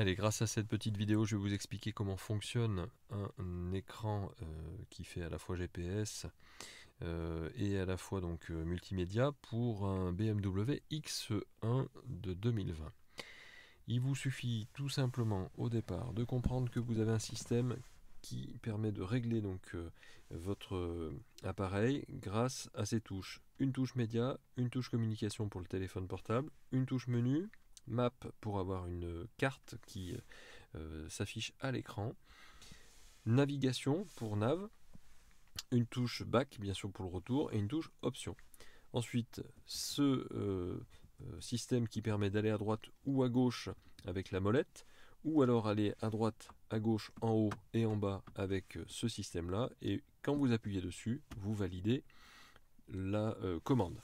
Allez, grâce à cette petite vidéo, je vais vous expliquer comment fonctionne un écran euh, qui fait à la fois GPS euh, et à la fois donc euh, multimédia pour un BMW X1 de 2020. Il vous suffit tout simplement au départ de comprendre que vous avez un système qui permet de régler donc votre appareil grâce à ces touches. Une touche média, une touche communication pour le téléphone portable, une touche menu, map pour avoir une carte qui euh, s'affiche à l'écran. Navigation pour nav, une touche back bien sûr pour le retour et une touche option. Ensuite, ce euh, euh, système qui permet d'aller à droite ou à gauche avec la molette, ou alors aller à droite, à gauche, en haut et en bas avec ce système-là. Et quand vous appuyez dessus, vous validez la commande.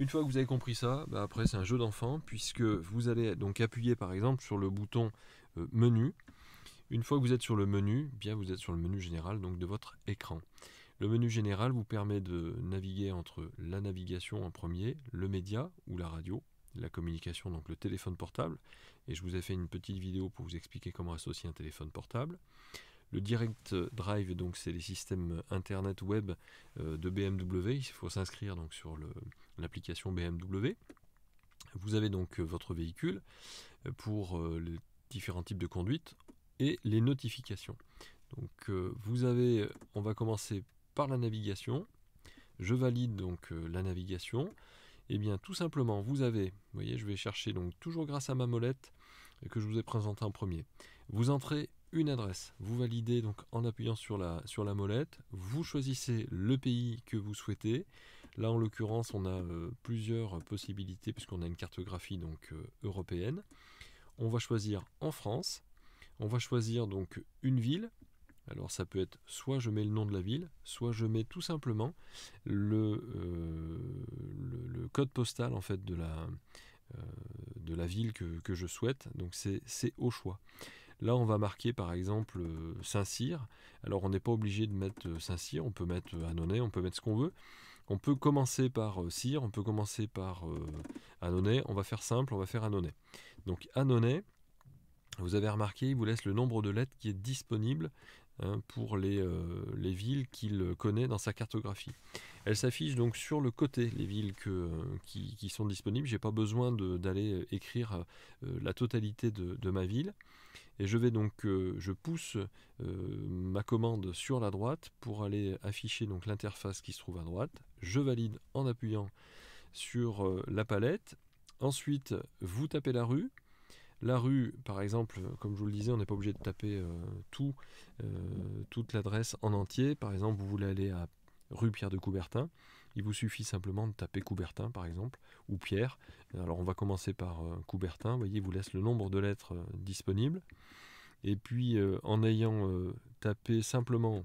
Une fois que vous avez compris ça, bah, après c'est un jeu d'enfant, puisque vous allez donc appuyer par exemple sur le bouton euh, menu. Une fois que vous êtes sur le menu, bien vous êtes sur le menu général donc de votre écran. Le menu général vous permet de naviguer entre la navigation en premier, le média ou la radio, la communication, donc le téléphone portable. Et je vous ai fait une petite vidéo pour vous expliquer comment associer un téléphone portable. Le direct drive, donc c'est les systèmes internet web euh, de BMW. Il faut s'inscrire donc sur l'application BMW. Vous avez donc votre véhicule euh, pour euh, les différents types de conduite et les notifications. Donc vous avez, on va commencer par la navigation. Je valide donc la navigation. Et eh bien tout simplement, vous avez, voyez, je vais chercher donc toujours grâce à ma molette que je vous ai présenté en premier. Vous entrez une adresse. Vous validez donc en appuyant sur la, sur la molette, vous choisissez le pays que vous souhaitez. Là en l'occurrence on a euh, plusieurs possibilités puisqu'on a une cartographie donc euh, européenne. On va choisir en France, on va choisir donc une ville. Alors ça peut être soit je mets le nom de la ville, soit je mets tout simplement le, euh, le, code postal en fait de la, de la ville que, que je souhaite. Donc c'est au choix. Là, on va marquer par exemple euh, Saint-Cyr. Alors, on n'est pas obligé de mettre euh, Saint-Cyr, on peut mettre euh, Annonay, on peut mettre ce qu'on veut. On peut commencer par Cyr, on peut commencer par Annonay. On va faire simple, on va faire Annonay. Donc, Annonay, vous avez remarqué, il vous laisse le nombre de lettres qui est disponible Hein, pour euh, les, villes qu'il connaît dans sa cartographie. Elle s'affiche donc sur le côté, les villes euh, qui, sont disponibles. n'ai pas besoin d'aller écrire euh, la totalité de, de, ma ville. Et je vais donc, je pousse ma commande sur la droite pour aller afficher donc l'interface qui se trouve à droite. Je valide en appuyant sur la palette. Ensuite, vous tapez la rue. La rue, par exemple, comme je vous le disais, on n'est pas obligé de taper euh, tout, euh, toute l'adresse en entier. Par exemple, vous voulez aller à rue Pierre de Coubertin, il vous suffit simplement de taper Coubertin, par exemple, ou Pierre. Alors on va commencer par euh, Coubertin. Vous voyez, il vous laisse le nombre de lettres disponibles. Et puis, en ayant tapé simplement,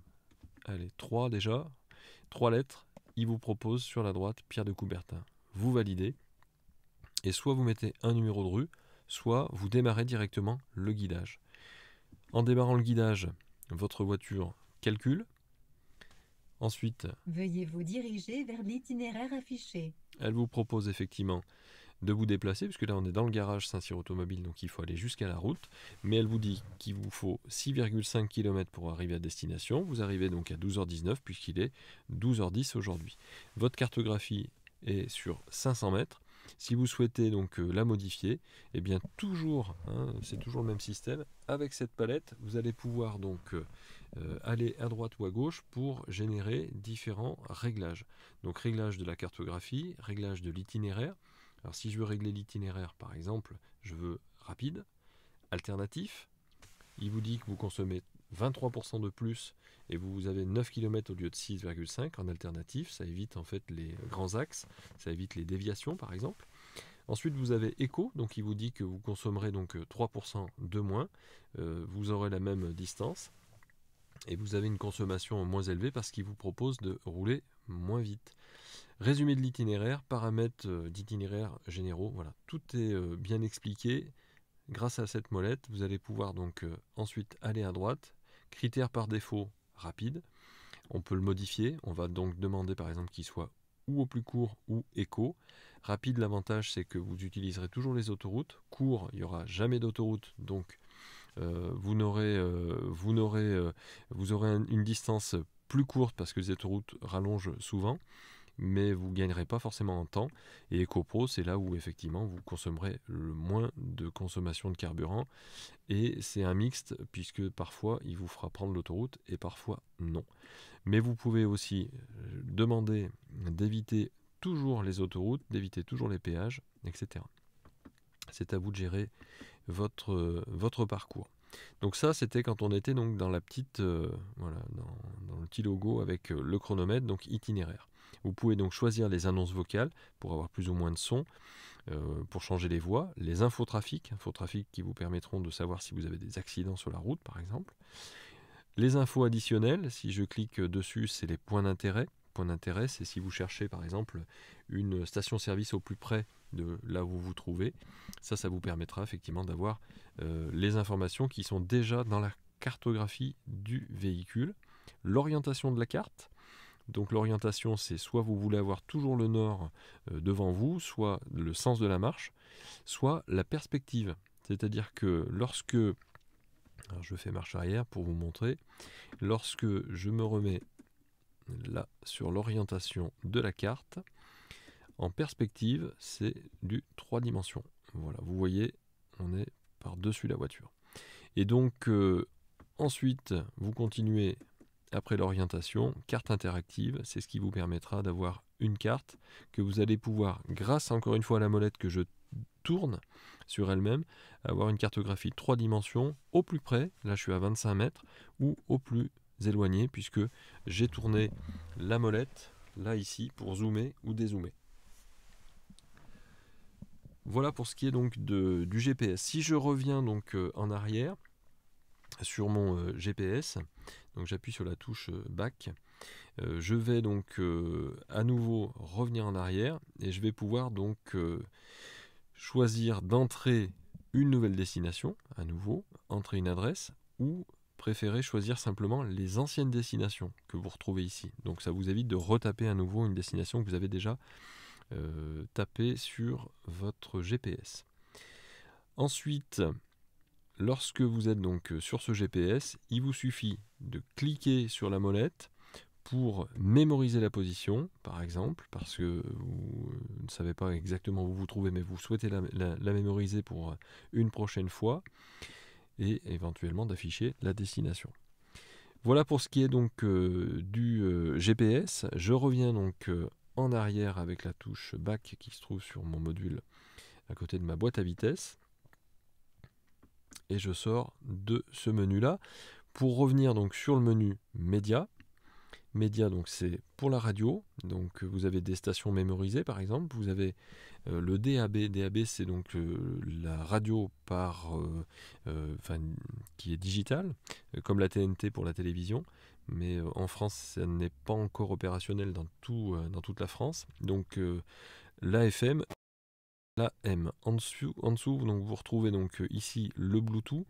allez, trois déjà, trois lettres, il vous propose sur la droite Pierre de Coubertin. Vous validez. Et soit vous mettez un numéro de rue, soit vous démarrez directement le guidage. En démarrant le guidage, votre voiture calcule. Ensuite, veuillez vous diriger vers l'itinéraire affiché. Elle vous propose effectivement de vous déplacer, puisque là on est dans le garage Saint-Cyr Automobile, donc il faut aller jusqu'à la route, mais elle vous dit qu'il vous faut 6,5 km pour arriver à destination, vous arrivez donc à 12h19 puisqu'il est 12h10 aujourd'hui. Votre cartographie est sur 500 mètres, si vous souhaitez donc euh, la modifier, eh bien toujours, hein, c'est toujours le même système, avec cette palette, vous allez pouvoir donc euh, euh, aller à droite ou à gauche pour générer différents réglages. Donc réglage de la cartographie, réglage de l'itinéraire. Alors si je veux régler l'itinéraire par exemple, je veux rapide, alternatif, il vous dit que vous consommez 23% de plus et vous avez 9 km au lieu de 6,5 en alternatif, ça évite en fait les grands axes, ça évite les déviations par exemple. Ensuite, vous avez Eco, donc il vous dit que vous consommerez donc 3% euh, de moins, euh, vous aurez la même distance et vous avez une consommation moins élevée parce qu'il vous propose de rouler moins vite. Résumé de l'itinéraire, paramètres euh, d'itinéraire généraux, voilà, tout est bien expliqué. Grâce à cette molette, vous allez pouvoir donc ensuite aller à droite, Critère par défaut, rapide. On peut le modifier. On va donc demander par exemple qu'il soit ou au plus court ou éco. Rapide, l'avantage c'est que vous utiliserez toujours les autoroutes. Court, il n'y aura jamais d'autoroute, donc euh, vous n'aurez, euh, vous n'aurez, euh, vous aurez une distance plus courte parce que les autoroutes rallongent souvent mais vous ne gagnerez pas forcément en temps. Et EcoPro, c'est là où effectivement vous consommerez le moins de consommation de carburant. Et c'est un mixte, puisque parfois il vous fera prendre l'autoroute et parfois non. Mais vous pouvez aussi euh, demander d'éviter toujours les autoroutes, d'éviter toujours les péages, etc. C'est à vous de gérer euh, votre, parcours. Donc ça, c'était quand on était donc dans la petite, euh, voilà, dans, le petit logo avec le chronomètre, donc itinéraire. Vous pouvez donc choisir les annonces vocales pour avoir plus ou moins de son, euh, pour changer les voix, les infotrafics, infotrafics qui vous permettront de savoir si vous avez des accidents sur la route par exemple. Les infos additionnelles, si je clique dessus, c'est les points d'intérêt. Point d'intérêt, c'est si vous cherchez par exemple une station-service au plus près de là où vous vous trouvez. Ça, ça vous permettra effectivement d'avoir euh, les informations qui sont déjà dans la cartographie du véhicule, l'orientation de la carte, donc l'orientation, c'est soit vous voulez avoir toujours le nord euh, devant vous, soit le sens de la marche, soit la perspective. C'est-à-dire que lorsque... je fais marche arrière pour vous montrer. Lorsque je me remets là sur l'orientation de la carte, en perspective, c'est du 3 dimensions. Voilà, vous voyez, on est par-dessus la voiture. Et donc, euh, ensuite, vous continuez après l'orientation, carte interactive, c'est ce qui vous permettra d'avoir une carte que vous allez pouvoir, grâce encore une fois à la molette que je tourne sur elle-même, avoir une cartographie 3 dimensions au plus près, là je suis à 25 mètres, ou au plus éloigné puisque j'ai tourné la molette là ici pour zoomer ou dézoomer. Voilà pour ce qui est donc de, du GPS. Si je reviens donc euh, en arrière, sur mon euh, GPS. Donc j'appuie sur la touche euh, back. Euh, je vais donc à nouveau revenir en arrière et je vais pouvoir donc choisir d'entrer une nouvelle destination, à nouveau, entrer une adresse ou préférer choisir simplement les anciennes destinations que vous retrouvez ici. Donc ça vous évite de retaper à nouveau une destination que vous avez déjà tapée sur votre GPS. Ensuite, Lorsque vous êtes donc euh, sur ce GPS, il vous suffit de cliquer sur la molette pour mémoriser la position, par exemple, parce que vous euh, ne savez pas exactement où vous trouvez, mais vous souhaitez la, mémoriser pour euh, une prochaine fois, et éventuellement d'afficher la destination. Voilà pour ce qui est donc du GPS. Je reviens donc en arrière avec la touche Back qui se trouve sur mon module à côté de ma boîte à vitesse et je sors de ce menu là pour revenir donc sur le menu média. Média donc c'est pour la radio donc vous avez des stations mémorisées par exemple vous avez euh, le DAB DAB c'est donc euh, la radio par euh, qui est digitale comme la TNT pour la télévision mais en France ça n'est pas encore opérationnel dans tout dans toute la France donc l'AFM la M. En dessous, en donc vous retrouvez donc euh, ici le Bluetooth.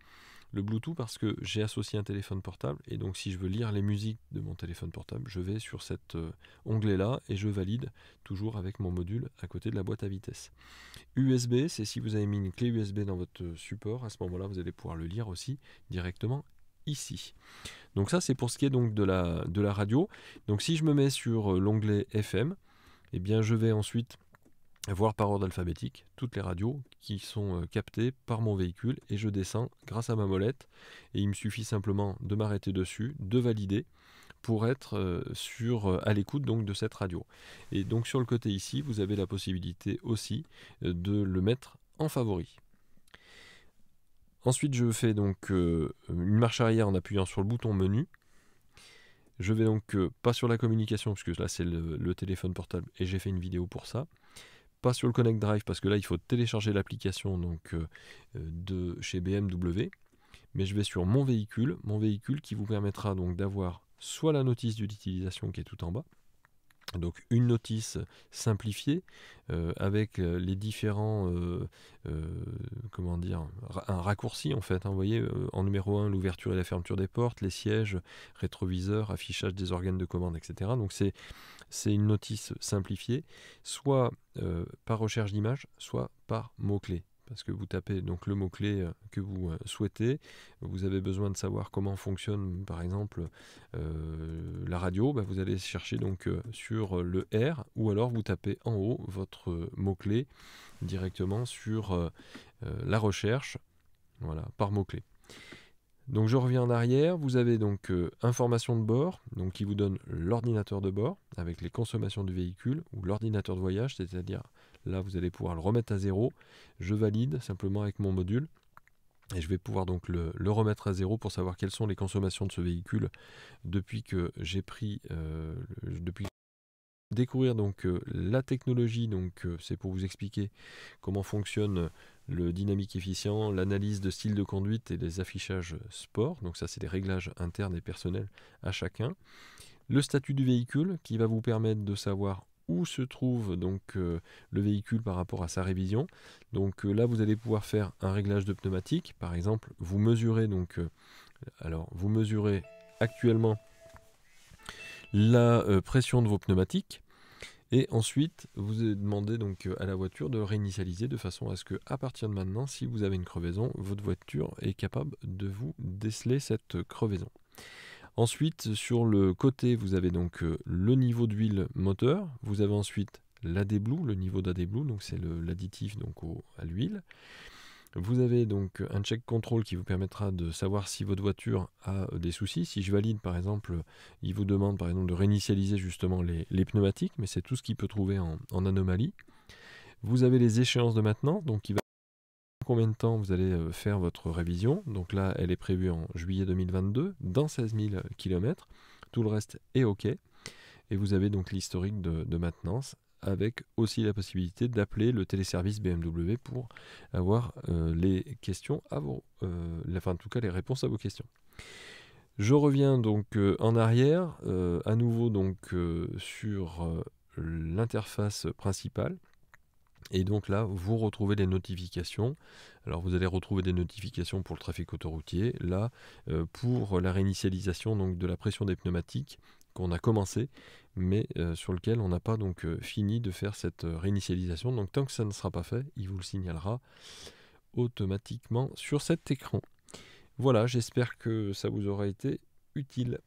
Le Bluetooth parce que j'ai associé un téléphone portable et donc si je veux lire les musiques de mon téléphone portable, je vais sur cet euh, onglet là et je valide toujours avec mon module à côté de la boîte à vitesse. USB, c'est si vous avez mis une clé USB dans votre euh, support, à ce moment-là vous allez pouvoir le lire aussi directement ici. Donc ça c'est pour ce qui est donc de la, de la radio. Donc si je me mets sur l'onglet FM, et eh bien je vais ensuite voire par ordre alphabétique, toutes les radios qui sont euh, captées par mon véhicule et je descends grâce à ma molette et il me suffit simplement de m'arrêter dessus, de valider pour être euh, sur, euh, à l'écoute donc de cette radio. Et donc sur le côté ici, vous avez la possibilité aussi de le mettre en favori. Ensuite, je fais donc une marche arrière en appuyant sur le bouton menu je vais donc pas sur la communication, puisque là c'est le, téléphone portable et j'ai fait une vidéo pour ça pas sur le Connect Drive parce que là il faut télécharger l'application donc euh, de chez BMW mais je vais sur mon véhicule mon véhicule qui vous permettra donc d'avoir soit la notice d'utilisation qui est tout en bas donc une notice simplifiée euh, avec euh, les différents euh, comment dire un raccourci en fait. Hein, vous voyez en numéro 1 l'ouverture et la fermeture des portes, les sièges, rétroviseurs, affichage des organes de commande, etc. Donc c'est c'est une notice simplifiée, soit par recherche d'image, soit par mot clé parce que vous tapez donc le mot-clé euh, que vous euh, souhaitez. Vous avez besoin de savoir comment fonctionne par exemple euh, la radio. Bah, vous allez chercher donc sur le R ou alors vous tapez en haut votre mot-clé directement sur la recherche voilà, par mot-clé. Donc je reviens en arrière, vous avez donc information de bord, donc qui vous donne l'ordinateur de bord avec les consommations du véhicule ou l'ordinateur de voyage, c'est-à-dire Là, vous allez pouvoir le remettre à zéro. Je valide simplement avec mon module. Et je vais pouvoir donc le, remettre à zéro pour savoir quelles sont les consommations de ce véhicule depuis que j'ai pris euh, depuis découvrir donc euh, la technologie donc euh, c'est pour vous expliquer comment fonctionne le dynamique efficient l'analyse de style de conduite et les affichages sport donc ça c'est des réglages internes et personnels à chacun le statut du véhicule qui va vous permettre de savoir où se trouve donc euh, le véhicule par rapport à sa révision. Donc euh, là vous allez pouvoir faire un réglage de pneumatique. Par exemple, vous mesurez donc euh, alors vous mesurez actuellement la pression de vos pneumatiques et ensuite vous demandez donc à la voiture de réinitialiser de façon à ce que à partir de maintenant si vous avez une crevaison, votre voiture est capable de vous déceler cette crevaison. Ensuite, sur le côté, vous avez donc euh, le niveau d'huile moteur. Vous avez ensuite l'ADBLU, le niveau d'ADBLU, donc c'est l'additif donc à l'huile. Vous avez donc un check control qui vous permettra de savoir si votre voiture a euh, des soucis. Si je valide par exemple, il vous demande par exemple de réinitialiser justement les, pneumatiques, mais c'est tout ce qu'il peut trouver en, anomalie. Vous avez les échéances de maintenance, donc il va combien de temps vous allez euh, faire votre révision. Donc là, elle est prévue en juillet 2022, dans 16 000 km. Tout le reste est OK. Et vous avez donc l'historique de, maintenance avec aussi la possibilité d'appeler le téléservice BMW pour avoir euh, les questions à vos, euh, enfin, en tout cas les réponses à vos questions. Je reviens donc en arrière, à nouveau donc sur l'interface principale. Et donc là, vous retrouvez des notifications. Alors vous allez retrouver des notifications pour le trafic autoroutier, là euh, pour la réinitialisation donc, de la pression des pneumatiques qu'on a commencé, mais euh, sur lequel on n'a pas donc euh, fini de faire cette réinitialisation. Donc tant que ça ne sera pas fait, il vous le signalera automatiquement sur cet écran. Voilà, j'espère que ça vous aura été utile.